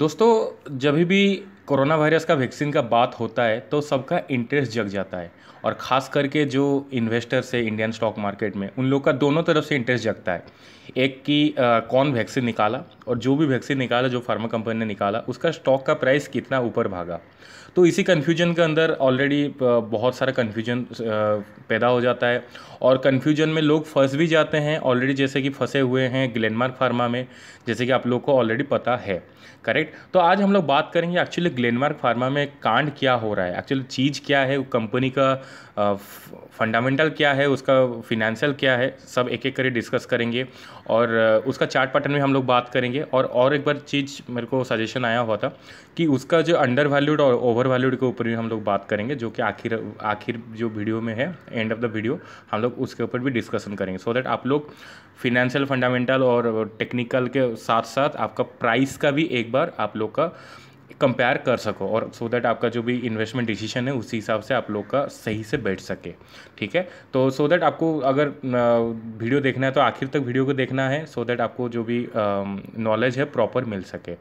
दोस्तों जब भी कोरोना वायरस का वैक्सीन का बात होता है तो सबका इंटरेस्ट जग जाता है और ख़ास करके जो इन्वेस्टर्स है इंडियन स्टॉक मार्केट में उन लोग का दोनों तरफ से इंटरेस्ट जगता है एक कि कौन वैक्सीन निकाला और जो भी वैक्सीन निकाला जो फार्मा कंपनी ने निकाला उसका स्टॉक का प्राइस कितना ऊपर भागा तो इसी कन्फ्यूजन के अंदर ऑलरेडी बहुत सारा कन्फ्यूजन पैदा हो जाता है और कन्फ्यूजन में लोग फंस भी जाते हैं ऑलरेडी जैसे कि फंसे हुए हैं ग्लेनमार्क फार्मा में जैसे कि आप लोग को ऑलरेडी पता है करेक्ट तो आज हम लोग बात करेंगे एक्चुअली ग्लेनमार्क फार्मा में कांड क्या हो रहा है एक्चुअली चीज़ क्या है कंपनी का फंडामेंटल क्या है उसका फिनेंशियल क्या है सब एक एक करके डिस्कस करेंगे और उसका चार्ट पैटर्न में हम लोग बात करेंगे और और एक बार चीज़ मेरे को सजेशन आया हुआ था कि उसका जो अंडर वैल्यूड और ओवर वैल्यूड के ऊपर भी हम लोग बात करेंगे जो कि आखिर आखिर जो वीडियो में है एंड ऑफ द वीडियो हम लोग उसके ऊपर भी डिस्कशन करेंगे सो so दैट आप लोग फिनेंशियल फंडामेंटल और टेक्निकल के साथ साथ आपका प्राइस का भी एक बार आप लोग का कंपेयर कर सको और सो so दैट आपका जो भी इन्वेस्टमेंट डिसीजन है उसी हिसाब से आप लोग का सही से बैठ सके ठीक है तो सो so दैट आपको अगर वीडियो देखना है तो आखिर तक वीडियो को देखना है सो so दैट आपको जो भी नॉलेज है प्रॉपर मिल सके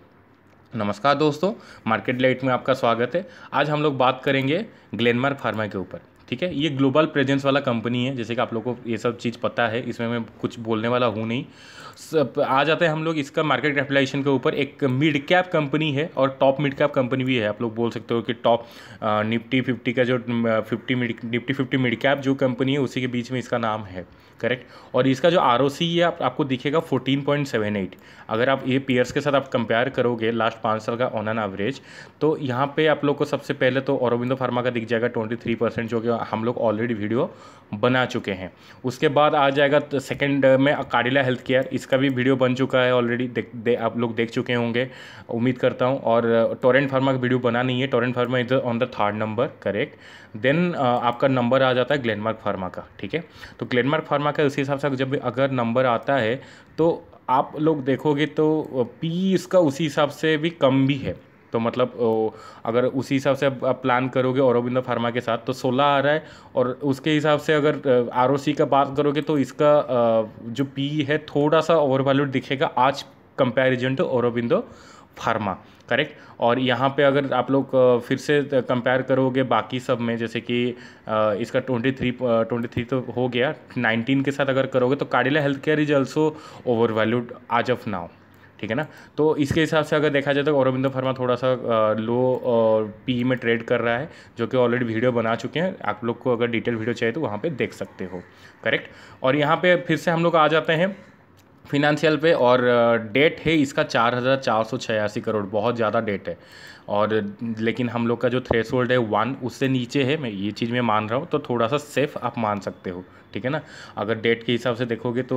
नमस्कार दोस्तों मार्केट लाइट में आपका स्वागत है आज हम लोग बात करेंगे ग्लेनमार्क फार्मा के ऊपर ठीक है ये ग्लोबल प्रेजेंस वाला कंपनी है जैसे कि आप लोग को ये सब चीज़ पता है इसमें मैं कुछ बोलने वाला हूँ नहीं सब आ जाते हैं हम लोग इसका मार्केट कैपिटलाइजेशन के ऊपर एक मिड कैप कंपनी है और टॉप मिड कैप कंपनी भी है आप लोग बोल सकते हो कि टॉप निफ्टी फिफ्टी का जो fifty mid Nifty fifty mid cap जो कंपनी है उसी के बीच में इसका नाम है करेक्ट और इसका जो आर ओ सी है आप, आपको दिखेगा एट अगर आप ये पीयर्स के साथ आप कंपेयर करोगे लास्ट पाँच साल का ऑन एन एवरेज तो यहाँ पे आप लोग को सबसे पहले तो औरबिंदो फार्मा का दिख जाएगा थ्री परसेंट जो कि हम लोग ऑलरेडी वीडियो बना चुके हैं उसके बाद आ जाएगा सेकेंड में काडिला हेल्थ केयर इसका इसका भी वीडियो बन चुका है ऑलरेडी देख दे, आप लोग देख चुके होंगे उम्मीद करता हूँ और टोरेंट uh, फार्मा का वीडियो बना नहीं है Torrent pharma is on the third number correct then आपका नंबर आ जाता है ग्लेनमार्क फार्मा का ठीक है तो ग्लेनमार्क फार्मा का उसी हिसाब से जब अगर नंबर आता है तो आप लोग देखोगे तो पी uh, इसका उसी हिसाब से भी कम भी है तो मतलब अगर उसी हिसाब से आप प्लान करोगे औरबिंदो फार्मा के साथ तो सोलह आ रहा है और उसके हिसाब से अगर आर का बात करोगे तो इसका जो पी है थोड़ा सा ओवर वैल्यूड दिखेगा as comparison to Aurobindo pharma correct और यहाँ पे अगर आप लोग फिर से कंपेयर करोगे बाकी सब में जैसे कि इसका ट्वेंटी थ्री ट्वेंटी थ्री तो हो गया नाइनटीन के साथ अगर करोगे तो Cadila health care is also over valued as of now ठीक है ना तो इसके हिसाब से अगर देखा जाए तो औरबिंदो फर्मा थोड़ा सा लो पी में ट्रेड कर रहा है जो कि ऑलरेडी वीडियो बना चुके हैं आप लोग को अगर डिटेल वीडियो चाहिए तो वहाँ पर देख सकते हो करेक्ट और यहाँ पर फिर से हम लोग आ जाते हैं फिनेंशियल पे और डेट है इसका चार हज़ार चार सौ छियासी करोड़ बहुत ज़्यादा डेट है और लेकिन हम लोग का जो थ्रेश होल्ड है वन उससे नीचे है मैं ये चीज़ मैं मान रहा हूँ तो थोड़ा सा सेफ़ आप मान सकते हो ठीक है ना अगर डेट के हिसाब से देखोगे तो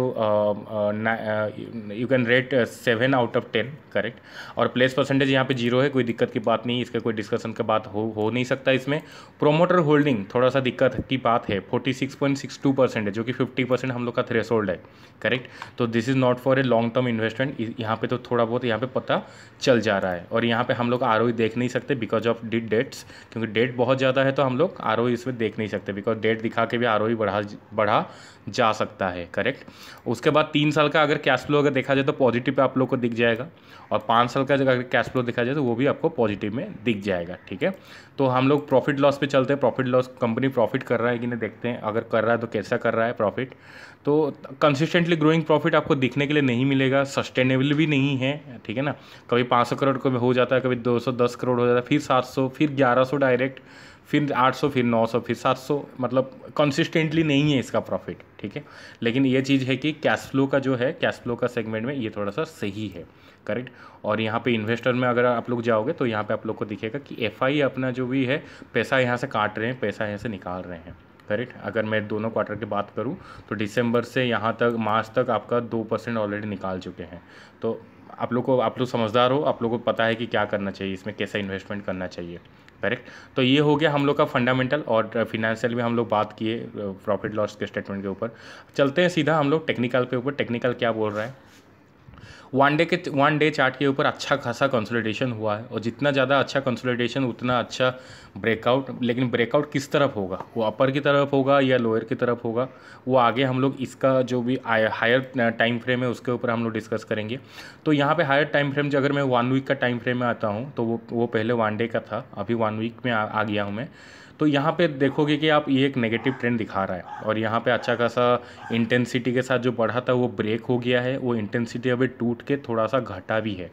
you can rate seven out of ten correct और प्लेस परसेंटेज यहाँ पे जीरो है कोई दिक्कत की बात नहीं इसका कोई डिस्कशन का बात हो हो नहीं सकता इसमें प्रोमोटर होल्डिंग थोड़ा सा दिक्कत की बात है forty six point six two percent है जो कि फिफ्टी परसेंट हम लोग का थ्रेश होल्ड है करेक्ट तो this is not for a long term investment यहाँ पे तो थोड़ा बहुत यहाँ पे पता चल जा रहा है और यहाँ पे हम लोग आर ओ देख नहीं सकते बिकॉज ऑफ डिट डेट्स क्योंकि डेट बहुत ज़्यादा है तो हम लोग आर e इसमें देख नहीं सकते बिकॉज डेट दिखा के भी आर e बढ़ा बढ़ा जा सकता है करेक्ट उसके बाद तीन साल का अगर कैश फ्लो अगर देखा जाए तो पॉजिटिव आप लोग को दिख जाएगा और पाँच साल का अगर कैश फ्लो देखा जाए तो वो भी आपको पॉजिटिव में दिख जाएगा ठीक है तो हम लोग प्रॉफिट लॉस पे चलते हैं प्रॉफिट लॉस कंपनी प्रॉफिट कर रहा है कि नहीं देखते हैं अगर कर रहा है तो कैसा कर रहा है प्रॉफिट तो कंसिस्टेंटली ग्रोइंग प्रॉफिट आपको दिखने के लिए नहीं मिलेगा सस्टेनेबल भी नहीं है ठीक है ना कभी पाँच करोड़ को हो जाता है कभी दो सौ दस दस करोड़ हो जाता है फिर सात सौ फिर ग्यारह सौ डायरेक्ट फिर आठ सौ फिर नौ सौ फिर सात सौ मतलब कंसिस्टेंटली नहीं है इसका प्रॉफिट ठीक है लेकिन ये चीज़ है कि कैश फ्लो का जो है कैश फ्लो का सेगमेंट में ये थोड़ा सा सही है करेक्ट और यहाँ पे इन्वेस्टर में अगर आप लोग जाओगे तो यहाँ पे आप लोग को दिखेगा कि एफ अपना जो भी है पैसा यहाँ से काट रहे हैं पैसा यहाँ से निकाल रहे हैं करेक्ट अगर मैं दोनों क्वार्टर की बात करूँ तो दिसंबर से यहाँ तक मार्च तक आपका दो परसेंट ऑलरेडी निकाल चुके हैं तो आप लोग को आप लोग समझदार हो आप लोग को पता है कि क्या करना चाहिए इसमें कैसा इन्वेस्टमेंट करना चाहिए करेक्ट तो ये हो गया हम लोग का फंडामेंटल और फिनेंशियल भी हम लोग बात किए प्रॉफिट लॉस के स्टेटमेंट के ऊपर चलते हैं सीधा हम लोग टेक्निकल के ऊपर टेक्निकल क्या बोल रहा है वन डे के वन डे चार्ट के ऊपर अच्छा खासा कंसोलिडेशन हुआ है और जितना ज़्यादा अच्छा कंसोलिडेशन उतना अच्छा ब्रेकआउट लेकिन ब्रेकआउट किस तरफ होगा वो अपर की तरफ होगा या लोअर की तरफ होगा वो आगे हम लोग इसका जो भी हायर टाइम फ्रेम है उसके ऊपर हम लोग डिस्कस करेंगे तो यहाँ पे हायर टाइम फ्रेम जो अगर मैं वन वीक का टाइम फ्रेम में आता हूँ तो वो वो पहले वन डे का था अभी वन वीक में आ, आ गया हूँ मैं तो यहाँ पे देखोगे कि आप ये एक नेगेटिव ट्रेंड दिखा रहा है और यहाँ पे अच्छा खासा इंटेंसिटी के साथ जो बढ़ा था वो ब्रेक हो गया है वो इंटेंसिटी अभी टूट के थोड़ा सा घटा भी है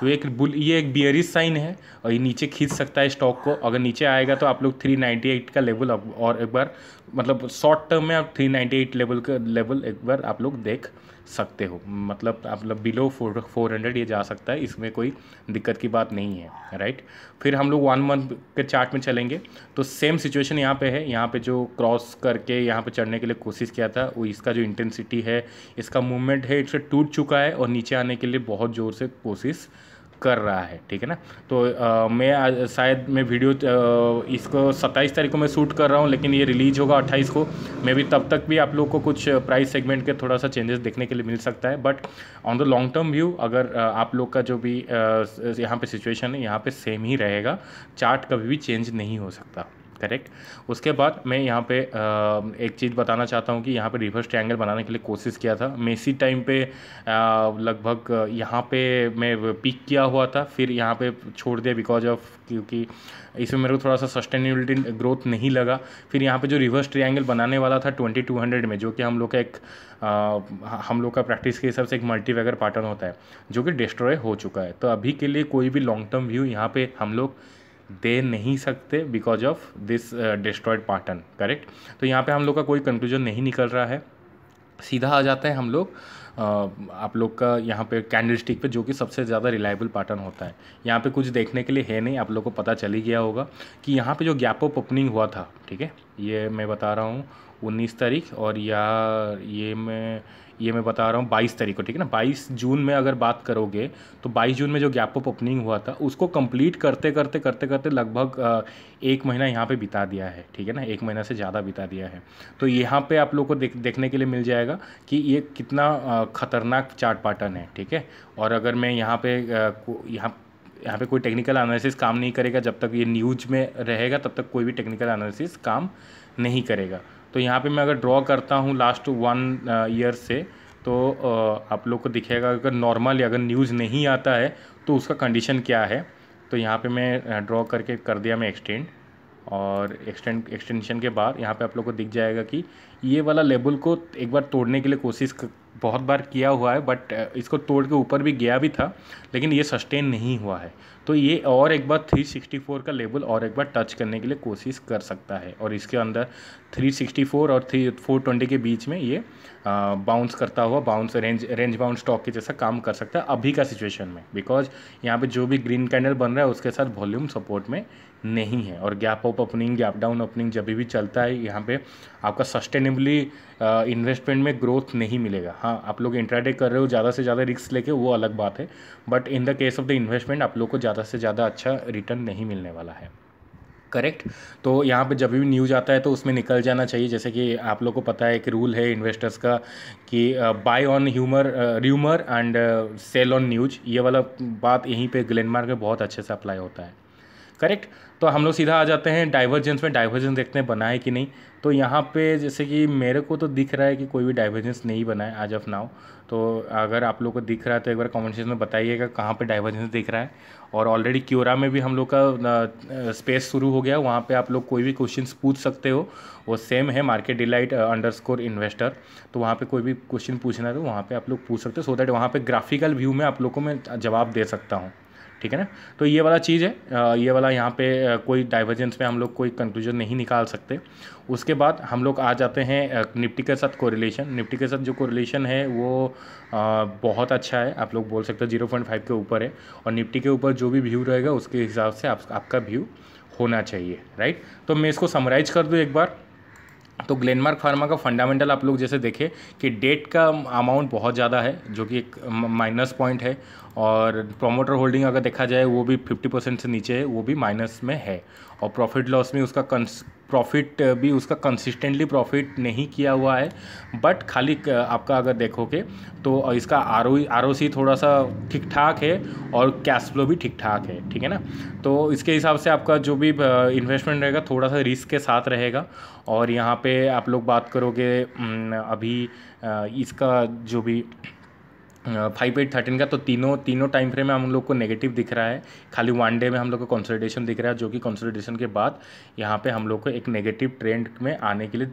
तो एक बुल ये एक बियरिस साइन है और ये नीचे खींच सकता है स्टॉक को अगर नीचे आएगा तो आप लोग 398 का लेवल और एक बार मतलब शॉर्ट टर्म में आप थ्री लेवल का लेवल एक बार आप लोग देख सकते हो मतलब आप लोग बिलो फोर फोर हंड्रेड ये जा सकता है इसमें कोई दिक्कत की बात नहीं है राइट फिर हम लोग वन मंथ के चार्ट में चलेंगे तो सेम सिचुएशन यहाँ पे है यहाँ पे जो क्रॉस करके यहाँ पे चढ़ने के लिए कोशिश किया था वो इसका जो इंटेंसिटी है इसका मूवमेंट है इससे टूट चुका है और नीचे आने के लिए बहुत ज़ोर से कोशिश कर रहा है ठीक है ना तो आ, मैं शायद मैं वीडियो आ, इसको सत्ताईस तारीख को मैं शूट कर रहा हूँ लेकिन ये रिलीज होगा अट्ठाईस को मे भी तब तक भी आप लोग को कुछ प्राइस सेगमेंट के थोड़ा सा चेंजेस देखने के लिए मिल सकता है but on the long term view अगर आप लोग का जो भी यहाँ पे सिचुएशन है यहाँ पे सेम ही रहेगा चार्ट कभी भी चेंज नहीं हो सकता करेक्ट उसके बाद मैं यहाँ पे एक चीज़ बताना चाहता हूँ कि यहाँ पे रिवर्स ट्रायंगल बनाने के लिए कोशिश किया था मेसी टाइम पे लगभग यहाँ पे मैं पिक किया हुआ था फिर यहाँ पे छोड़ दिया बिकॉज ऑफ क्योंकि इसमें मेरे को थोड़ा सा सस्टेनेबिलिटी ग्रोथ नहीं लगा फिर यहाँ पे जो रिवर्स ट्रायंगल बनाने वाला था ट्वेंटी टू हंड्रेड में जो कि हम लोग का एक आ, हम लोग का प्रैक्टिस के हिसाब से एक मल्टीवेगर पैटर्न होता है जो कि डिस्ट्रॉय हो चुका है तो अभी के लिए कोई भी लॉन्ग टर्म व्यू यहाँ पे हम लोग दे नहीं सकते because of this destroyed pattern correct तो यहाँ पे हम लोग का कोई कंक्लूजन नहीं निकल रहा है सीधा आ जाते हैं हम लोग uh, आप लोग का यहाँ पे कैंडल स्टिक पे जो कि सबसे ज़्यादा रिलायबल पैटर्न होता है यहाँ पे कुछ देखने के लिए है नहीं आप लोग को पता चल ही गया होगा कि यहाँ पे जो गैप ऑफ ओपनिंग हुआ था ठीक है ये मैं बता रहा हूँ उन्नीस तारीख और यह ये मैं ये मैं बता रहा हूँ बाईस तारीख को ठीक है ना बाईस जून में अगर बात करोगे तो बाईस जून में जो गैप अप ओपनिंग हुआ था उसको कंप्लीट करते करते करते करते लगभग एक महीना यहाँ पे बिता दिया है ठीक है ना एक महीना से ज़्यादा बिता दिया है तो यहाँ पे आप लोग को देख देखने के लिए मिल जाएगा कि ये कितना ख़तरनाक चार्ट पैटर्न है ठीक है और अगर मैं यहाँ पे यहाँ यहाँ पे कोई टेक्निकल एनालिसिस काम नहीं करेगा जब तक ये न्यूज में रहेगा तब तक कोई भी टेक्निकल एनालिसिस काम नहीं करेगा तो यहाँ पे मैं अगर ड्रॉ करता हूँ लास्ट वन ईयर से तो uh, आप लोग को दिखेगा अगर नॉर्मल अगर न्यूज़ नहीं आता है तो उसका कंडीशन क्या है तो यहाँ पे मैं ड्रॉ uh, करके कर दिया मैं एक्सटेंड और एक्सटेंड एक्सटेंशन के बाद यहाँ पे आप लोग को दिख जाएगा कि ये वाला लेबल को एक बार तोड़ने के लिए कोशिश बहुत बार किया हुआ है बट इसको तोड़ के ऊपर भी गया भी था लेकिन ये सस्टेन नहीं हुआ है तो ये और एक बार 364 का लेवल और एक बार टच करने के लिए कोशिश कर सकता है और इसके अंदर 364 और थ्री फोर ट्वेंटी के बीच में ये बाउंस करता हुआ bounce range range bound stock के जैसा काम कर सकता है अभी का सिचुएशन में बिकॉज यहाँ पे जो भी ग्रीन कैंडल बन रहा है उसके साथ वॉल्यूम सपोर्ट में नहीं है और gap up opening gap down opening जब भी चलता है यहाँ पे आपका सस्टेनेबली इन्वेस्टमेंट में ग्रोथ नहीं मिलेगा हाँ आप लोग इंट्राडे कर रहे हो ज़्यादा से ज़्यादा रिस्क लेके वो अलग बात है but in the case of the investment आप लोग को ज़्यादा ज़्यादा से ज़्यादा अच्छा रिटर्न नहीं मिलने वाला है करेक्ट तो यहाँ पे जब भी न्यूज आता है तो उसमें निकल जाना चाहिए जैसे कि आप लोग को पता है एक रूल है इन्वेस्टर्स का कि buy on humour rumour and sell on news ये वाला बात यहीं पे ग्लेनमार्क में बहुत अच्छे से अप्लाई होता है करेक्ट तो हम लोग सीधा आ जाते हैं डाइवर्जेंस में डाइवर्जेंस देखते हैं बना है कि नहीं तो यहाँ पे जैसे कि मेरे को तो दिख रहा है कि कोई भी डाइवर्जेंस नहीं बना है आज ऑफ नाउ तो अगर आप लोग को दिख रहा है तो एक बार कॉमेंट सेक्शन में बताइएगा कहाँ पे डाइवर्जेंस दिख रहा है और ऑलरेडी क्योरा में भी हम लोग का स्पेस शुरू हो गया वहाँ पर आप लोग कोई भी क्वेश्चन पूछ सकते हो वो सेम है market delight under score investor तो वहाँ पर कोई भी क्वेश्चन पूछना है तो वहाँ पर आप लोग पूछ सकते हो सो दैट वहाँ पर ग्राफिकल व्यू में आप लोग को मैं जवाब दे सकता हूँ ठीक है ना तो ये वाला चीज़ है ये वाला यहाँ पे कोई डाइवर्जेंस में हम लोग कोई कंक्लूजन नहीं निकाल सकते उसके बाद हम लोग आ जाते हैं निफ्टी के साथ कोरिलेशन निफ्टी के साथ जो कोरिलेशन है वो बहुत अच्छा है आप लोग बोल सकते हो जीरो पॉइंट फाइव के ऊपर है और निफ्टी के ऊपर जो भी व्यू रहेगा उसके हिसाब से आप, आपका व्यू होना चाहिए राइट तो मैं इसको समराइज कर दूँ एक बार तो ग्लेनमार्क फार्मा का फंडामेंटल आप लोग जैसे देखें कि डेट का अमाउंट बहुत ज़्यादा है जो कि एक माइनस पॉइंट है और प्रमोटर होल्डिंग अगर देखा जाए वो भी फिफ्टी परसेंट से नीचे है वो भी माइनस में है और प्रॉफिट लॉस में उसका प्रॉफिट भी उसका कंसिस्टेंटली प्रॉफिट नहीं किया हुआ है बट खाली आपका अगर देखोगे तो इसका आर ओ आर थोड़ा सा ठीक ठाक है और कैश फ्लो भी ठीक ठाक है ठीक है ना तो इसके हिसाब से आपका जो भी इन्वेस्टमेंट रहेगा थोड़ा सा रिस्क के साथ रहेगा और यहाँ पे आप लोग बात करोगे अभी इसका जो भी फाइव एट थर्टीन का तो तीनों तीनों टाइम फ्रेम में हम लोग को नेगेटिव दिख रहा है खाली वन डे में हम लोग को कंसोलिडेशन दिख रहा है जो कि कंसोलिडेशन के बाद यहाँ पे हम लोग को एक नेगेटिव ट्रेंड में आने के लिए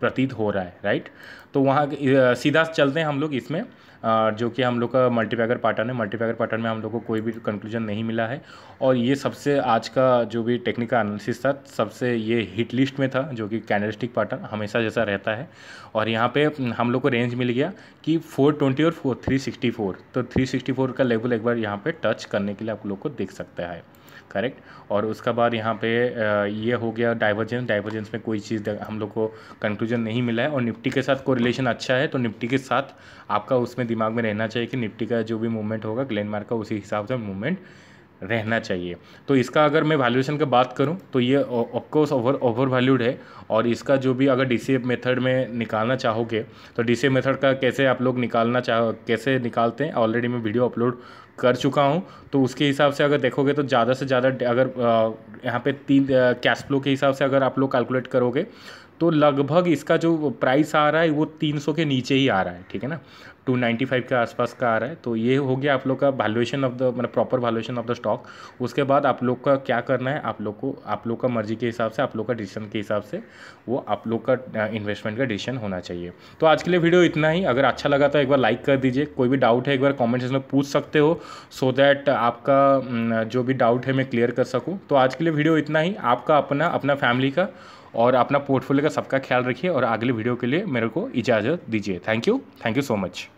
प्रतीत हो रहा है राइट तो वहाँ सीधा चलते हैं हम लोग इसमें जो कि हम लोग का मल्टीपैकर पैटर्न है मल्टीपैकर पैटर्न में हम लोग को कोई भी कंक्लूजन नहीं मिला है और ये सबसे आज का जो भी टेक्निकल एनालिसिस था सबसे ये हिट लिस्ट में था जो कि कैंडलस्टिक पैटर्न हमेशा जैसा रहता है और यहाँ पे हम लोग को रेंज मिल गया कि 420 और 364 तो 364 का लेवल एक बार यहाँ पे टच करने के लिए आप लोग को देख सकता है करेक्ट और उसका बाद यहाँ पे ये हो गया डाइवर्जेंस डाइवर्जेंस में कोई चीज़ हम लोग को कंक्लूजन नहीं मिला है और निफ्टी के साथ कोरिलेशन रिलेशन अच्छा है तो निफ्टी के साथ आपका उसमें दिमाग में रहना चाहिए कि निफ्टी का जो भी मूवमेंट होगा ग्लेनमार्क का उसी हिसाब से मूवमेंट रहना चाहिए तो इसका अगर मैं वैल्यूएशन का बात करूं तो ये ऑफकोर्स ओवर ओवर वैल्यूड है और इसका जो भी अगर डी मेथड में निकालना चाहोगे तो डी मेथड का कैसे आप लोग निकालना चाह कैसे निकालते हैं ऑलरेडी मैं वीडियो अपलोड कर चुका हूँ तो उसके हिसाब से अगर देखोगे तो ज़्यादा से ज़्यादा अगर यहाँ पे तीन कैश फ्लो के हिसाब से अगर आप लोग कैलकुलेट करोगे तो लगभग इसका जो प्राइस आ रहा है वो तीन सौ के नीचे ही आ रहा है ठीक है ना टू नाइन्टी फाइव के आसपास का आ रहा है तो ये हो गया आप लोग का वैल्यूएशन ऑफ द मतलब proper valuation of the stock उसके बाद आप लोग का क्या करना है आप लोग को आप लोग का मर्जी के हिसाब से आप लोग का डिसीजन के हिसाब से वो आप लोग का इन्वेस्टमेंट का डिसीजन होना चाहिए तो आज के लिए वीडियो इतना ही अगर अच्छा लगा तो एक बार लाइक कर दीजिए कोई भी डाउट है एक बार कॉमेंट्स में पूछ सकते हो सो so दैट आपका जो भी डाउट है मैं क्लियर कर सकूँ तो आज के लिए वीडियो इतना ही आपका अपना अपना फैमिली का और अपना पोर्टफोलियो का सबका ख्याल रखिए और अगले वीडियो के लिए मेरे को इजाज़त दीजिए thank you thank you so much